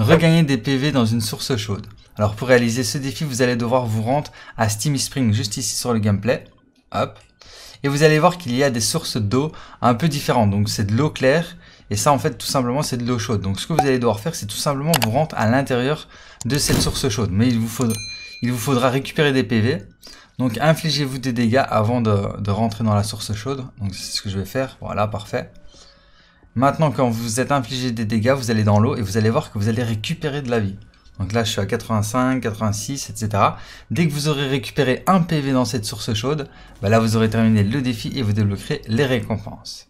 Regagner des PV dans une source chaude. Alors pour réaliser ce défi, vous allez devoir vous rendre à Steam Spring juste ici sur le gameplay. Hop. Et vous allez voir qu'il y a des sources d'eau un peu différentes. Donc c'est de l'eau claire et ça en fait tout simplement c'est de l'eau chaude. Donc ce que vous allez devoir faire c'est tout simplement vous rendre à l'intérieur de cette source chaude. Mais il vous, faudra, récupérer des PV. Donc infligez-vous des dégâts avant de, de rentrer dans la source chaude. Donc c'est ce que je vais faire. Voilà, parfait. Maintenant, quand vous vous êtes infligé des dégâts, vous allez dans l'eau et vous allez voir que vous allez récupérer de la vie. Donc là, je suis à 85, 86, etc. Dès que vous aurez récupéré un PV dans cette source chaude, bah là, vous aurez terminé le défi et vous débloquerez les récompenses.